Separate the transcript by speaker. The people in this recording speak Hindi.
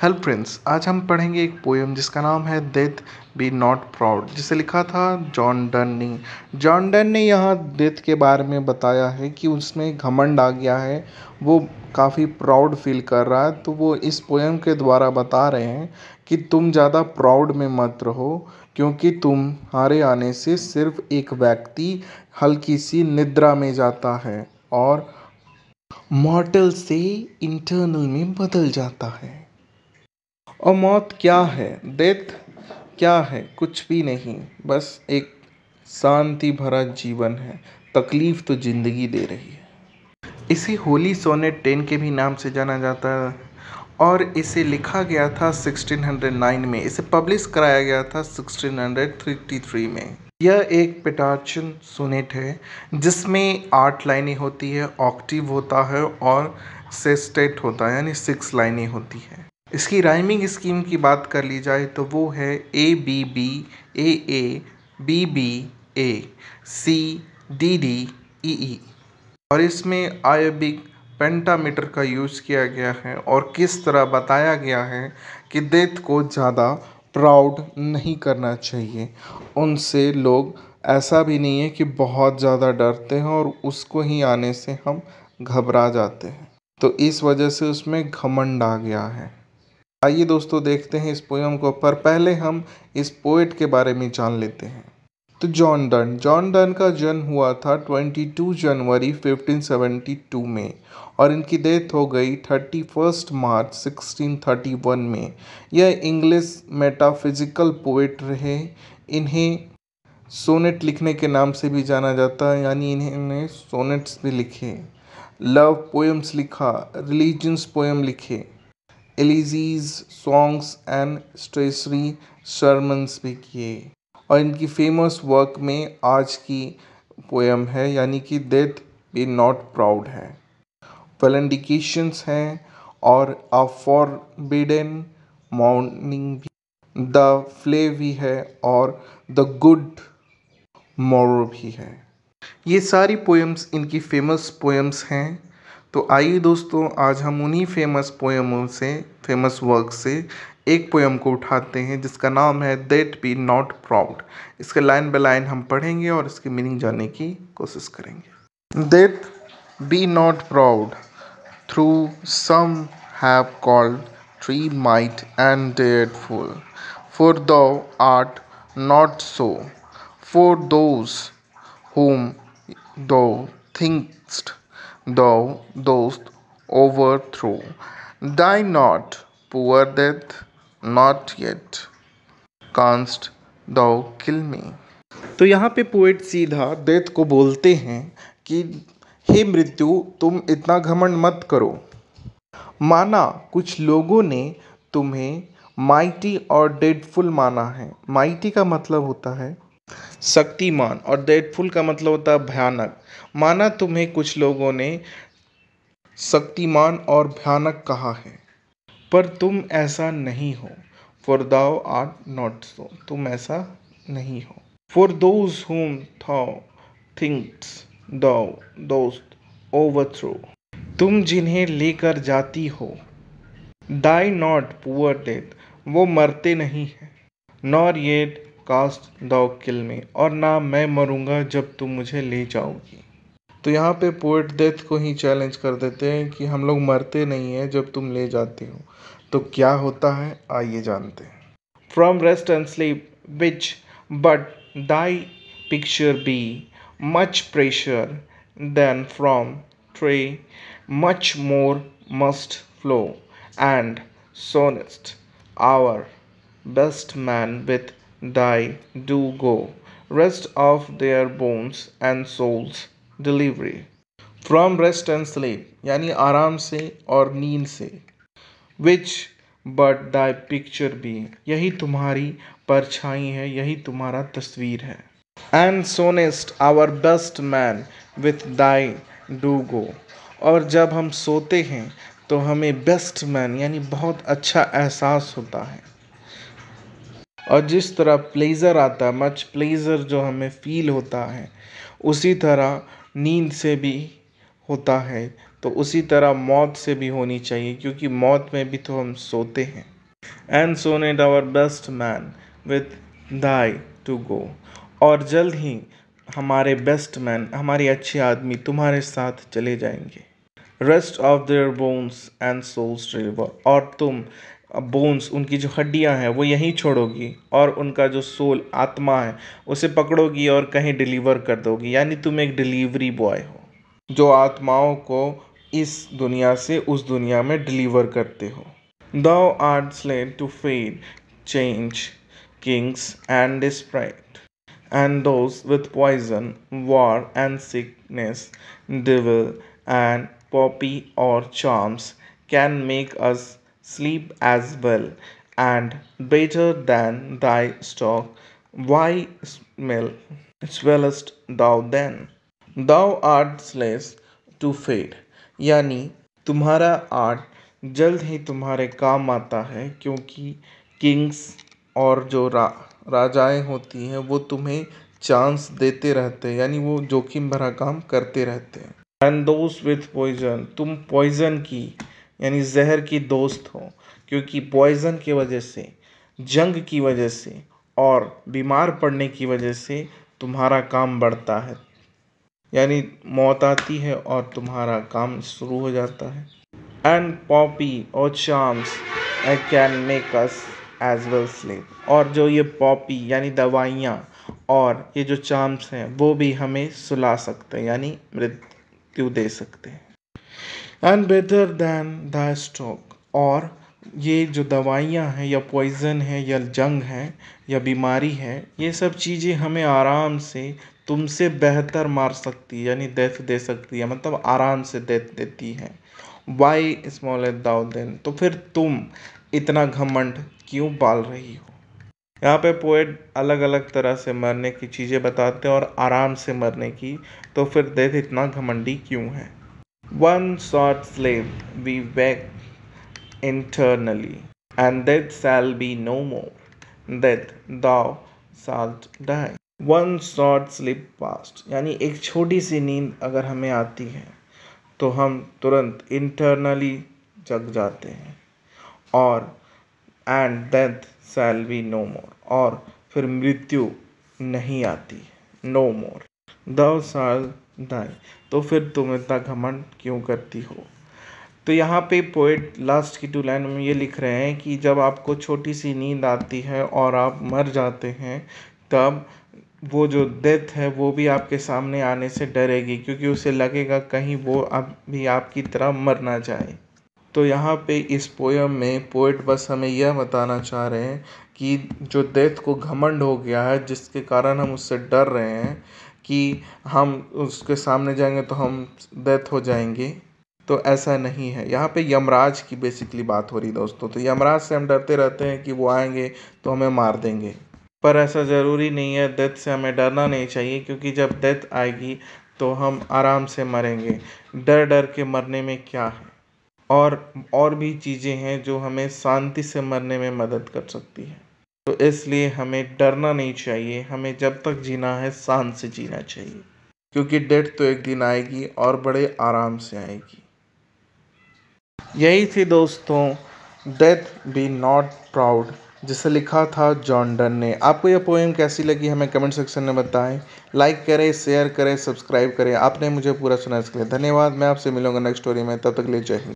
Speaker 1: हेलो फ्रेंड्स आज हम पढ़ेंगे एक पोएम जिसका नाम है डेथ बी नॉट प्राउड जिसे लिखा था जॉन डन ने जॉन डन ने यहाँ डेथ के बारे में बताया है कि उसमें घमंड आ गया है वो काफ़ी प्राउड फील कर रहा है तो वो इस पोएम के द्वारा बता रहे हैं कि तुम ज़्यादा प्राउड में मत रहो क्योंकि तुम्हारे आने से सिर्फ एक व्यक्ति हल्की सी निद्रा में जाता है और मॉडल से इंटरनल में बदल जाता है और मौत क्या है डेथ क्या है कुछ भी नहीं बस एक शांति भरा जीवन है तकलीफ़ तो ज़िंदगी दे रही है इसे होली सोनेट टेन के भी नाम से जाना जाता है और इसे लिखा गया था 1609 में इसे पब्लिश कराया गया था 1633 में यह एक पिटार्चन सोनेट है जिसमें आठ लाइनें होती है ऑक्टिव होता है और सेस्टेट होता है यानी सिक्स लाइनें होती है इसकी राइमिंग स्कीम की बात कर ली जाए तो वो है A B B A A B B A C D D E E और इसमें आयबिक पेंटामीटर का यूज़ किया गया है और किस तरह बताया गया है कि डेथ को ज़्यादा प्राउड नहीं करना चाहिए उनसे लोग ऐसा भी नहीं है कि बहुत ज़्यादा डरते हैं और उसको ही आने से हम घबरा जाते हैं तो इस वजह से उसमें घमंड आ गया है आइए दोस्तों देखते हैं इस पोयम को पर पहले हम इस पोइट के बारे में जान लेते हैं तो जॉन डन जॉन डन का जन्म हुआ था 22 जनवरी 1572 में और इनकी डेथ हो गई 31 मार्च 1631 में यह इंग्लिश मेटाफिजिकल पोइट रहे इन्हें सोनेट लिखने के नाम से भी जाना जाता है यानी इन्होंने सोनेट्स भी लिखे लव पोएम्स लिखा रिलीजन्स पोएम लिखे एलिजीज सॉन्ग्स एंड स्ट्रेसरी शर्मन्स भी किए और इनकी फेमस वर्क में आज की पोएम है यानी कि डेथ बी नॉट प्राउड है वेल इंडिकेशंस हैं और अ फॉर बिडन मॉर्निंग भी द फ्ले भी है और द गुड मोरो भी है ये सारी पोएम्स इनकी फेमस पोएम्स हैं तो आइए दोस्तों आज हम उन्हीं फेमस पोएमों से फेमस वर्क से एक पोएम को उठाते हैं जिसका नाम है देट बी नॉट प्राउड इसके लाइन बाय लाइन हम पढ़ेंगे और इसकी मीनिंग जानने की कोशिश करेंगे death be not proud though some have called mighty and and full for the art not so for those whom thou think'st thou dost overthrow. Die not, poor death, not yet. Canst thou kill me? तो यहाँ पे पोएट सीधा डेथ को बोलते हैं कि हे मृत्यु तुम इतना घमंड मत करो माना कुछ लोगों ने तुम्हें माइटी और डेडफुल माना है माइटी का मतलब होता है शक्तिमान और डेटफुल का मतलब होता है भयानक माना तुम्हें कुछ लोगों ने शक्तिमान और भयानक कहा है पर तुम ऐसा नहीं हो फॉर दाओ आर नॉट सो तुम ऐसा नहीं हो फॉर दोज हुम थाओ थिंक्स दाओ दोस्त ओवर थ्रो तुम जिन्हें लेकर जाती हो दाई नॉट पुअर डेथ वो मरते नहीं हैं nor yet canst thou kill me और ना मैं मरूंगा जब तुम मुझे ले जाओगी तो यहाँ पे पोएट डेथ को ही चैलेंज कर देते हैं कि हम लोग मरते नहीं हैं जब तुम ले जाती हो तो क्या होता है आइए जानते हैं from rest and sleep which but thy picture be much pleasure then from thee much more must flow and soonest our best men with die, do go, rest of their bones and souls, delivery. From rest and sleep यानी आराम से और नींद से which but thy picture be, यही तुम्हारी परछाई है यही तुम्हारा तस्वीर है and soonest our best men with thy do go और जब हम सोते हैं तो हमें बेस्ट मैन यानी बहुत अच्छा एहसास होता है और जिस तरह प्लेज़र आता है मच प्लेज़र जो हमें फ़ील होता है उसी तरह नींद से भी होता है तो उसी तरह मौत से भी होनी चाहिए क्योंकि मौत में भी तो हम सोते हैं and soonest our best men with thy to go और जल्द ही हमारे बेस्ट मैन हमारे अच्छे आदमी तुम्हारे साथ चले जाएंगे rest of their bones and souls delivery और तुम बोन्स उनकी जो हड्डियाँ हैं वो यहीं छोड़ोगी और उनका जो सोल आत्मा है उसे पकड़ोगी और कहीं डिलीवर कर दोगी यानी तुम एक डिलीवरी बॉय हो जो आत्माओं को इस दुनिया से उस दुनिया में डिलीवर करते हो thou art slave to fate chance kings and desperate and thou with poison war and sickness devil, and poppy or charms can make us sleep as well, and better than thy stock. Why smell, swellest thou then? Thou art slaves to fade. yani tumhara art जल्द ही तुम्हारे काम आता है क्योंकि किंग्स और जो रा, राजाएं होती हैं वो तुम्हें चांस देते रहते हैं यानी वो जोखिम भरा काम करते रहते हैं एंड दोस्त विथ पॉइजन तुम पॉइजन की यानी ज़हर की दोस्त हो क्योंकि पॉइज़न की वजह से जंग की वजह से और बीमार पड़ने की वजह से तुम्हारा काम बढ़ता है यानी मौत आती है और तुम्हारा काम शुरू हो जाता है and poppy or charms can make us as well sleep और जो ये पॉपी यानी दवाइयाँ और ये जो चाम्स हैं वो भी हमें सुला सकते हैं यानी मृत्यु दे सकते हैं and better than the stroke और ये जो दवाइयाँ हैं या पॉइज़न है या जंग है या बीमारी है ये सब चीज़ें हमें आराम से तुमसे बेहतर मार सकती है यानी डेथ दे सकती है मतलब आराम से डेथ देती है why small at thou then तो फिर तुम इतना घमंड क्यों पाल रही हो यहाँ पे पोएट अलग अलग तरह से मरने की चीज़ें बताते हैं और आराम से मरने की तो फिर डेथ इतना घमंडी क्यों है One short slave we wake internally, and death shall be no more. Death, thou shalt die. One short sleep past यानी एक छोटी सी नींद अगर हमें आती है तो हम तुरंत इंटरनली जग जाते हैं और and death shall be no more और फिर मृत्यु नहीं आती नो मोर दस साल दाए तो फिर तुम इतना घमंड क्यों करती हो तो यहाँ पे पोइट लास्ट की टू लाइन में ये लिख रहे हैं कि जब आपको छोटी सी नींद आती है और आप मर जाते हैं तब वो जो डेथ है वो भी आपके सामने आने से डरेगी क्योंकि उसे लगेगा कहीं वो अब भी आपकी तरह मर ना जाए तो यहाँ पे इस पोयम में पोइट बस हमें यह बताना चाह रहे हैं कि जो डेथ को घमंड हो गया है जिसके कारण हम उससे डर रहे हैं कि हम उसके सामने जाएंगे तो हम डेथ हो जाएंगे तो ऐसा नहीं है यहाँ पे यमराज की बेसिकली बात हो रही है दोस्तों तो यमराज से हम डरते रहते हैं कि वो आएंगे तो हमें मार देंगे पर ऐसा ज़रूरी नहीं है डेथ से हमें डरना नहीं चाहिए क्योंकि जब डेथ आएगी तो हम आराम से मरेंगे डर डर के मरने में क्या है और और भी चीज़ें हैं जो हमें शांति से मरने में मदद कर सकती हैं तो इसलिए हमें डरना नहीं चाहिए हमें जब तक जीना है शान से जीना चाहिए क्योंकि डेथ तो एक दिन आएगी और बड़े आराम से आएगी यही थी दोस्तों डेथ बी नॉट प्राउड जिसे लिखा था जॉन डन ने आपको यह पोएम कैसी लगी हमें कमेंट सेक्शन में बताएं लाइक करें शेयर करें सब्सक्राइब करें आपने मुझे पूरा सुना इसके लिए धन्यवाद मैं आपसे मिलूंगा नेक्स्ट स्टोरी में तब तक ले जय